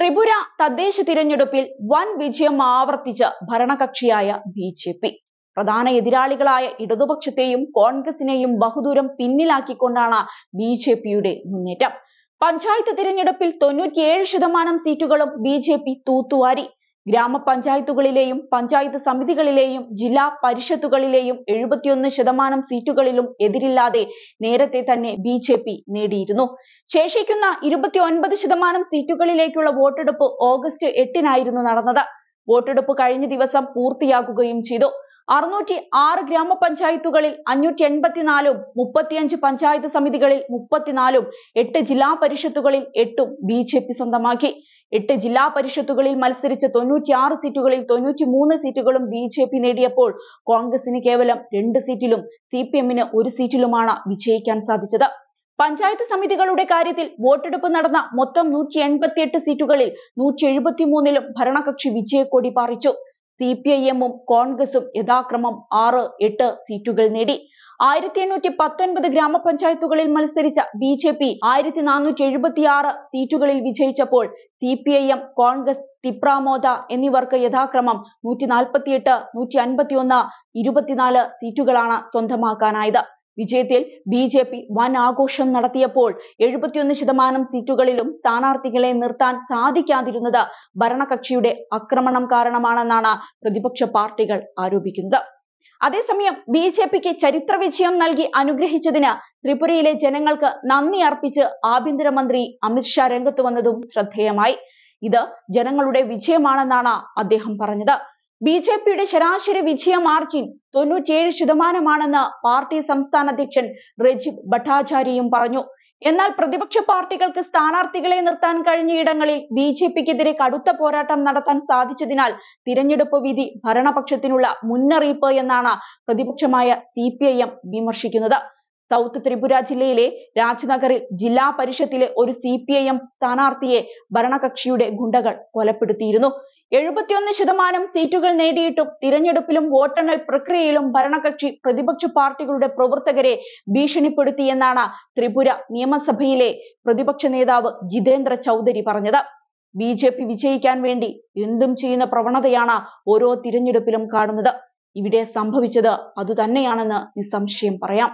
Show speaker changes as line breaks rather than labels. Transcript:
ത്രിപുര തദ്ദേശ തിരഞ്ഞെടുപ്പിൽ വൻ വിജയം ആവർത്തിച്ച ഭരണകക്ഷിയായ ബി ജെ പി പ്രധാന എതിരാളികളായ ഇടതുപക്ഷത്തെയും കോൺഗ്രസിനെയും ബഹുദൂരം പിന്നിലാക്കിക്കൊണ്ടാണ് ബി ജെ പിയുടെ മുന്നേറ്റം പഞ്ചായത്ത് തിരഞ്ഞെടുപ്പിൽ തൊണ്ണൂറ്റിയേഴ് ശതമാനം സീറ്റുകളും ബി ജെ പി തൂത്തുവാരി ഗ്രാമപഞ്ചായത്തുകളിലെയും പഞ്ചായത്ത് സമിതികളിലെയും ജില്ലാ പരിഷത്തുകളിലെയും എഴുപത്തിയൊന്ന് ശതമാനം സീറ്റുകളിലും എതിരില്ലാതെ നേരത്തെ തന്നെ ബി ജെ പി നേടിയിരുന്നു ശേഷിക്കുന്ന ഇരുപത്തിയൊൻപത് ശതമാനം സീറ്റുകളിലേക്കുള്ള വോട്ടെടുപ്പ് ഓഗസ്റ്റ് എട്ടിനായിരുന്നു നടന്നത് വോട്ടെടുപ്പ് കഴിഞ്ഞ ദിവസം പൂർത്തിയാക്കുകയും ചെയ്തു അറുന്നൂറ്റി ആറ് ഗ്രാമപഞ്ചായത്തുകളിൽ അഞ്ഞൂറ്റി എൺപത്തിനാലും മുപ്പത്തിയഞ്ച് പഞ്ചായത്ത് സമിതികളിൽ മുപ്പത്തിനാലും എട്ട് ജില്ലാ പരിഷത്തുകളിൽ എട്ടും ബി ജെ പി സ്വന്തമാക്കി എട്ട് ജില്ലാ പരിഷത്തുകളിൽ മത്സരിച്ച തൊണ്ണൂറ്റിയാറ് സീറ്റുകളിൽ തൊണ്ണൂറ്റിമൂന്ന് സീറ്റുകളും ബി ജെ പി നേടിയപ്പോൾ കോൺഗ്രസിന് കേവലം രണ്ട് സീറ്റിലും സി പി എമ്മിന് ഒരു സീറ്റിലുമാണ് വിജയിക്കാൻ സാധിച്ചത് പഞ്ചായത്ത് സമിതികളുടെ കാര്യത്തിൽ വോട്ടെടുപ്പ് നടന്ന മൊത്തം നൂറ്റി എൺപത്തിയെട്ട് സീറ്റുകളിൽ നൂറ്റി മൂന്നിലും ഭരണകക്ഷി വിജയക്കൊടി പാറിച്ചു സി പി ഐ എമ്മും കോൺഗ്രസും യഥാക്രമം ആറ് എട്ട് സീറ്റുകൾ നേടി ആയിരത്തി എണ്ണൂറ്റി പത്തൊൻപത് ഗ്രാമപഞ്ചായത്തുകളിൽ മത്സരിച്ച ബി ജെ പി ആയിരത്തി നാനൂറ്റി എഴുപത്തി ആറ് സീറ്റുകളിൽ വിജയിച്ചപ്പോൾ C P I M Congress Tipra Motha എന്നിവർക്ക് യഥാക്രമം നൂറ്റി എട്ട് നൂറ്റി അൻപത്തി അൻപത്തിയൊന്ന് ഇരുപത്തിനാല് സീറ്റുകളാണ് സ്വന്തമാക്കാനായത് വിജയത്തിൽ ബി ജെ പി വൻ ആഘോഷം നടത്തിയപ്പോൾ എഴുപത്തിയൊന്ന് ശതമാനം സീറ്റുകളിലും സ്ഥാനാർത്ഥികളെ നിർത്താൻ സാധിക്കാതിരുന്നത് ഭരണകക്ഷിയുടെ ആക്രമണം കാരണമാണെന്നാണ് പ്രതിപക്ഷ പാർട്ടികൾ ആരോപിക്കുന്നത് അതേസമയം ബി ജെ പിക്ക് ചരിത്ര വിജയം നൽകി അനുഗ്രഹിച്ചതിന് ത്രിപുരയിലെ ജനങ്ങൾക്ക് നന്ദി അർപ്പിച്ച് ആഭ്യന്തരമന്ത്രി അമിത്ഷാ രംഗത്ത് വന്നതും ശ്രദ്ധേയമായി ഇത് ജനങ്ങളുടെ വിജയമാണെന്നാണ് അദ്ദേഹം പറഞ്ഞത് ബി ജെ പിയുടെ ശരാശരി വിജയ മാർജിൻ തൊണ്ണൂറ്റിയേഴ് ശതമാനമാണെന്ന് പാർട്ടി സംസ്ഥാന അധ്യക്ഷൻ റജിബ് ഭട്ടാചാര്യയും പറഞ്ഞു എന്നാൽ പ്രതിപക്ഷ പാർട്ടികൾക്ക് സ്ഥാനാർത്ഥികളെ നിർത്താൻ കഴിഞ്ഞ ഇടങ്ങളിൽ ബി ജെ പിക്കെതിരെ കടുത്ത പോരാട്ടം നടത്താൻ സാധിച്ചതിനാൽ തിരഞ്ഞെടുപ്പ് വിധി ഭരണപക്ഷത്തിനുള്ള മുന്നറിയിപ്പ് എന്നാണ് പ്രതിപക്ഷമായ സി വിമർശിക്കുന്നത് സൗത്ത് ത്രിപുര ജില്ലയിലെ രാജ്നഗറിൽ ജില്ലാ പരിഷത്തിലെ ഒരു സി പി ഐ എം സ്ഥാനാർത്ഥിയെ ഭരണകക്ഷിയുടെ ഗുണ്ടകൾ കൊലപ്പെടുത്തിയിരുന്നു എഴുപത്തിയൊന്ന് ശതമാനം സീറ്റുകൾ നേടിയിട്ടും തിരഞ്ഞെടുപ്പിലും വോട്ടെണ്ണൽ പ്രക്രിയയിലും ഭരണകക്ഷി പ്രതിപക്ഷ പാർട്ടികളുടെ പ്രവർത്തകരെ ഭീഷണിപ്പെടുത്തിയെന്നാണ് ത്രിപുര നിയമസഭയിലെ പ്രതിപക്ഷ നേതാവ് ജിതേന്ദ്ര ചൗധരി പറഞ്ഞത് ബി ജെ പി വിജയിക്കാൻ വേണ്ടി എന്തും ചെയ്യുന്ന പ്രവണതയാണ് ഓരോ തിരഞ്ഞെടുപ്പിലും കാണുന്നത് ഇവിടെ സംഭവിച്ചത് അതുതന്നെയാണെന്ന് നിസ്സംശയം പറയാം